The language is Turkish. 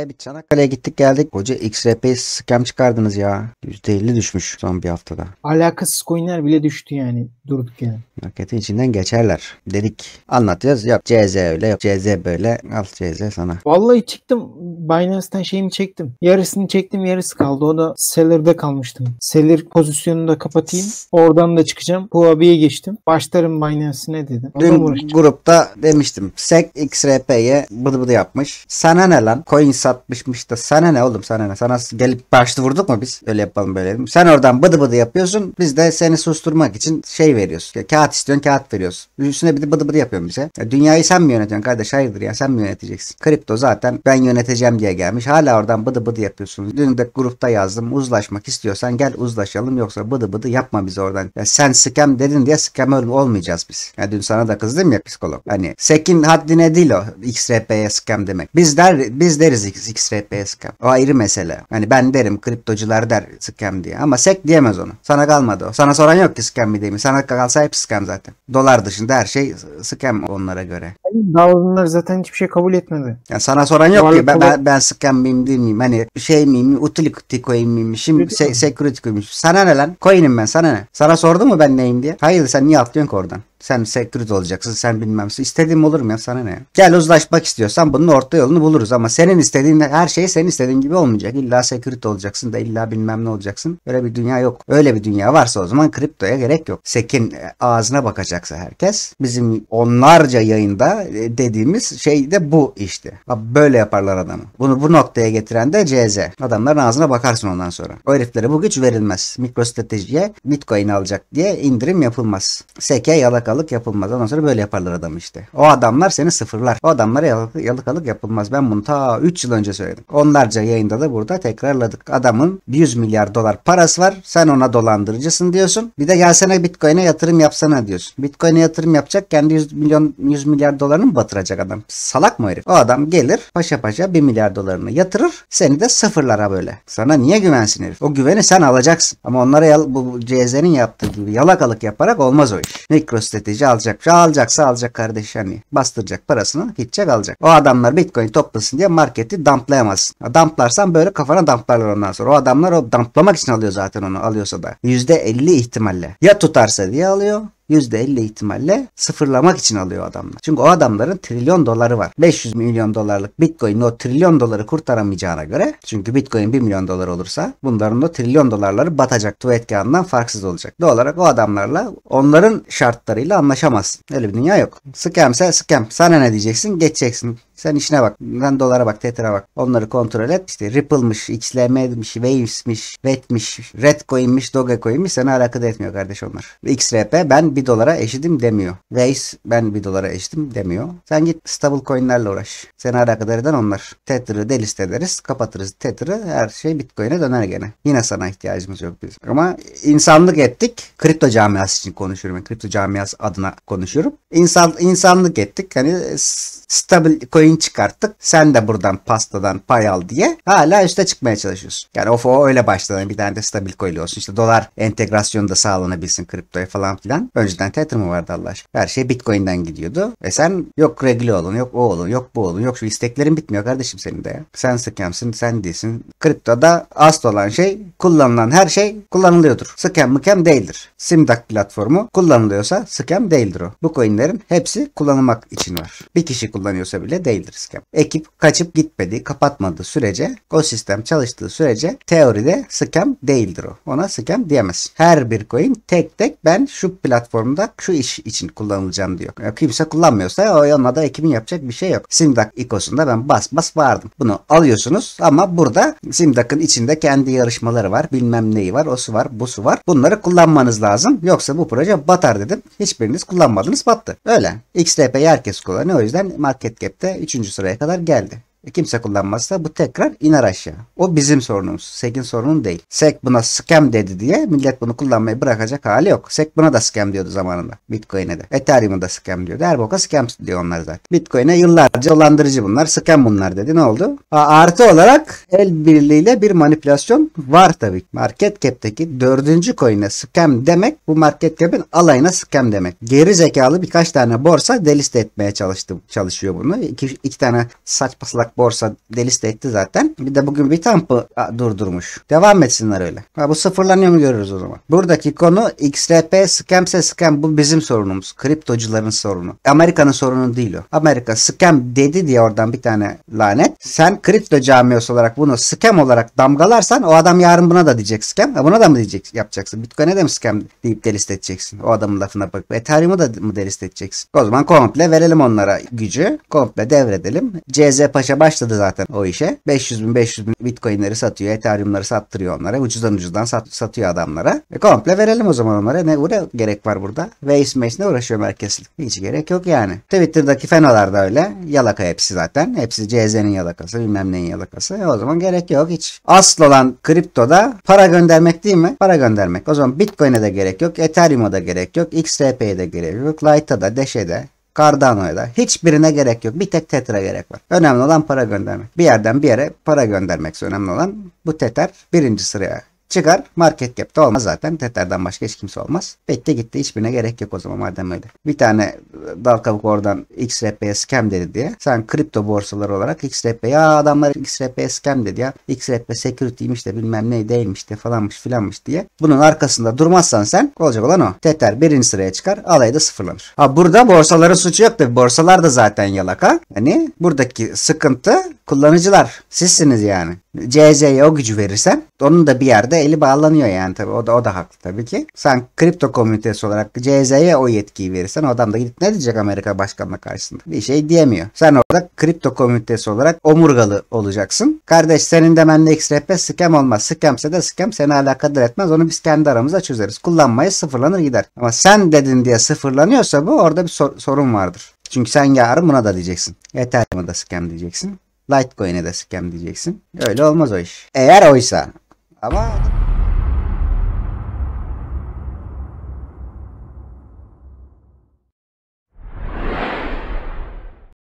E bir Çanakkale'ye gittik geldik. Hoca XRP scam çıkardınız ya. %50 düşmüş son bir haftada. Alakasız coinler bile düştü yani. Durduk yani. Marketin içinden geçerler. Dedik anlatacağız. Yap CZ öyle yap. CZ böyle. Al CZ sana. Vallahi çıktım. Binance'ten şeyimi çektim. Yarısını çektim yarısı kaldı. O da seller'de kalmıştım. Seller pozisyonunu da kapatayım. Oradan da çıkacağım. Huawei'ye geçtim. Başlarım Binance'ine dedim. Dün grupta demiştim. SEC XRP'ye bıdı bıdı yapmış. Sana ne lan? Coins satmışmış da sana ne oğlum sana ne? Sana gelip başlı vurduk mu biz? Öyle yapalım böyle. Dedim. Sen oradan bıdı bıdı yapıyorsun. Biz de seni susturmak için şey veriyoruz. kağıt istiyorsun kağıt veriyoruz. Üstüne bir de bıdı bıdı yapıyorsun bize. Ya, dünyayı sen mi yönetiyorsun kardeş? Hayırdır ya sen mi yöneteceksin? Kripto zaten ben yöneteceğim diye gelmiş. Hala oradan bıdı bıdı yapıyorsun Dün de grupta yazdım. Uzlaşmak istiyorsan gel uzlaşalım yoksa bıdı bıdı yapma bizi oradan. Ya sen scam dedin diye scam olmayacağız biz. Ya dün sana da kızdım ya psikolog. Hani sekin haddine değil o XRP'ye scam demek. Biz der biz deriz 8 XRP O ayrı mesele. Hani ben derim kriptocular der scam diye ama SEC diyemez onu. Sana kalmadı o. Sana soran yok ki scam mi değil mi? Sana kalsa hep scam zaten. Dolar dışında her şey scam onlara göre. Davranlar zaten hiçbir şey kabul etmedi. Yani sana soran yok Varlık ki ben, ben, ben scam miyim değil miyim? Hani şey miyim? Utility coin miyim? Şimdi se security coin'miş. Sana ne lan? Coin'im ben sana ne? Sana sordu mu ben neyim diye? Hayır sen niye atlıyorsun oradan? Sen security olacaksın sen bilmemsin. İstediğim olur mu ya sana ne? Gel uzlaşmak istiyorsan bunun orta yolunu buluruz ama senin istediğin her şey senin istediğin gibi olmayacak. İlla security olacaksın da illa bilmem ne olacaksın. Öyle bir dünya yok. Öyle bir dünya varsa o zaman kriptoya gerek yok. Sekin e, ağzına bakacaksa herkes. Bizim onlarca yayında e, dediğimiz şey de bu işte. Böyle yaparlar adamı. Bunu bu noktaya getiren de CZ. Adamların ağzına bakarsın ondan sonra. O heriflere bu güç verilmez. Mikrostratejiye bitcoin alacak diye indirim yapılmaz. Seke yalaka yalakalık yapılmaz. Ondan sonra böyle yaparlar adam işte. O adamlar seni sıfırlar. O adamlara yalakalık yapılmaz. Ben bunu ta 3 yıl önce söyledim. Onlarca yayında da burada tekrarladık. Adamın 100 milyar dolar parası var. Sen ona dolandırıcısın diyorsun. Bir de gelsene Bitcoin'e yatırım yapsana diyorsun. Bitcoin'e yatırım yapacak kendi 100 milyon 100 milyar dolarını mı batıracak adam? Salak mı herif? O adam gelir paşa paşa 1 milyar dolarını yatırır. Seni de sıfırlara böyle. Sana niye güvensin herif? O güveni sen alacaksın. Ama onlara bu CZ'nin yaptığı gibi yalakalık yaparak olmaz o iş. MicroStrategy alacak. Alacaksa alacak kardeş yani. Bastıracak parasını gidecek alacak. O adamlar Bitcoin toplasın diye marketi dumplayamazsın. Dumplarsan böyle kafana dumplarlar ondan sonra. O adamlar o dumplamak için alıyor zaten onu alıyorsa da. %50 ihtimalle. Ya tutarsa diye alıyor %50 ihtimalle sıfırlamak için alıyor adamlar. Çünkü o adamların trilyon doları var. 500 milyon dolarlık Bitcoin o trilyon doları kurtaramayacağına göre çünkü Bitcoin 1 milyon dolar olursa bunların o trilyon dolarları batacak. Tuvalet kağıdından farksız olacak. Doğal olarak o adamlarla onların şartlarıyla anlaşamazsın. Öyle bir dünya yok. Scam ise scam. Sana ne diyeceksin? Geçeceksin. Sen işine bak. Sen dolara bak, tetra bak. Onları kontrol et. İşte Ripple'mış, XLM'miş, Waves'miş, VET'miş, Redcoin'miş, Dogecoin'miş. Seni alakadar etmiyor kardeş onlar. XRP ben 1 dolara eşitim demiyor. Waves ben 1 dolara eşitim demiyor. Sen git stable coin'lerle uğraş. Seni alakadar eden onlar. Tether'ı delist ederiz. Kapatırız Tether'ı. Her şey Bitcoin'e döner gene. Yine sana ihtiyacımız yok bizim. Ama insanlık ettik. Kripto camiası için konuşuyorum. kripto camiası adına konuşuyorum. İnsan, insanlık ettik. Hani stable coin Coin çıkarttık. Sen de buradan pastadan pay al diye hala üste çıkmaya çalışıyorsun. Yani OFO öyle başladı, bir tane de stabil coin olsun. İşte dolar entegrasyonu da sağlanabilsin kriptoya falan filan. Önceden Tether vardı Allah aşkına? Her şey Bitcoin'den gidiyordu. E sen yok regli olun, yok o olun, yok bu olun, yok şu isteklerin bitmiyor kardeşim senin de ya. Sen scam'sin, sen değilsin. Kriptoda asıl olan şey, kullanılan her şey kullanılıyordur. Scam mıkem değildir. Simdak platformu kullanılıyorsa scam değildir o. Bu coinlerin hepsi kullanılmak için var. Bir kişi kullanıyorsa bile değil değildir skem. Ekip kaçıp gitmedi, kapatmadığı sürece, o sistem çalıştığı sürece teoride skem değildir o. Ona skem diyemez. Her bir coin tek tek ben şu platformda şu iş için kullanılacağım diyor. kimse kullanmıyorsa o yanına da ekibin yapacak bir şey yok. Simdak ikosunda ben bas bas vardım. Bunu alıyorsunuz ama burada Simdak'ın içinde kendi yarışmaları var. Bilmem neyi var. o su var. bu su var. Bunları kullanmanız lazım. Yoksa bu proje batar dedim. Hiçbiriniz kullanmadınız battı. Öyle. XRP'yi herkes kullanıyor. O yüzden market cap'te 3. sıraya kadar geldi. E, kimse kullanmazsa bu tekrar iner aşağı. O bizim sorunumuz. SEC'in sorunun değil. SEC buna scam dedi diye millet bunu kullanmayı bırakacak hali yok. SEC buna da scam diyordu zamanında. Bitcoin'e de. Ethereum'a da scam diyordu. Her boka scam diyor onlar zaten. Bitcoin'e yıllarca dolandırıcı bunlar. Scam bunlar dedi. Ne oldu? artı olarak el birliğiyle bir manipülasyon var tabii. Market cap'teki dördüncü coin'e scam demek bu market cap'in alayına scam demek. Geri zekalı birkaç tane borsa deliste etmeye çalıştı, çalışıyor bunu. İki, iki tane saçma salak borsa delist etti zaten. Bir de bugün bir tampı durdurmuş. Devam etsinler öyle. Ha, bu sıfırlanıyor mu görürüz o zaman. Buradaki konu XRP scamse scam bu bizim sorunumuz. Kriptocuların sorunu. Amerika'nın sorunu değil o. Amerika scam dedi diye oradan bir tane lanet. Sen kripto camiası olarak bunu scam olarak damgalarsan o adam yarın buna da diyecek scam. Ha, buna da mı diyecek yapacaksın? Bitcoin'e de mi scam deyip delist edeceksin? O adamın lafına bak Ethereum'u da mı delist edeceksin? O zaman komple verelim onlara gücü. Komple devredelim. CZ Paşa başladı zaten o işe. 500 bin 500 bin bitcoinleri satıyor. Ethereum'ları sattırıyor onlara. Ucuzdan ucuzdan sat, satıyor adamlara. E komple verelim o zaman onlara. Ne, ne gerek var burada? ve Mace ne uğraşıyor merkezli? Hiç gerek yok yani. Twitter'daki fenolar da öyle. Yalaka hepsi zaten. Hepsi CZ'nin yalakası bilmem neyin yalakası. E o zaman gerek yok hiç. Asıl olan kriptoda para göndermek değil mi? Para göndermek. O zaman Bitcoin'e de gerek yok. Ethereum'a da gerek yok. XRP'ye de gerek yok. Lite'a da, Dash'e de Cardano'ya da hiçbirine gerek yok. Bir tek Tether'a gerek var. Önemli olan para göndermek. Bir yerden bir yere para göndermek önemli olan. Bu Tether birinci sıraya çıkar market cap'te olmaz zaten. Tether'dan başka hiç kimse olmaz. Bekle gitti hiçbirine gerek yok o zaman madem öyle. Bir tane e, dal kabuk oradan XRP'ye scam dedi diye. Sen kripto borsaları olarak XRP ya adamlar XRP'ye scam dedi ya. XRP security'ymiş de bilmem ne değilmiş de falanmış filanmış diye. Bunun arkasında durmazsan sen olacak olan o. Tether birinci sıraya çıkar alayda sıfırlanır. Ha burada borsaların suçu yok da borsalar da zaten yalaka. Hani buradaki sıkıntı kullanıcılar sizsiniz yani. CZ'ye o gücü verirsem, onun da bir yerde eli bağlanıyor yani tabii. O da, o da haklı tabii ki. Sen kripto komünitesi olarak CZ'ye o yetkiyi verirsen o adam da gidip ne diyecek Amerika başkanına karşısında? Bir şey diyemiyor. Sen orada kripto komünitesi olarak omurgalı olacaksın. Kardeş senin de bende XRP scam olmaz. Scamse de scam seni alakadar etmez. Onu biz kendi aramızda çözeriz. Kullanmayı sıfırlanır gider. Ama sen dedin diye sıfırlanıyorsa bu orada bir sor sorun vardır. Çünkü sen yarın buna da diyeceksin. Ethereum'a da scam diyeceksin. Litecoin'e de scam diyeceksin. Öyle olmaz o iş. Eğer oysa. Ama...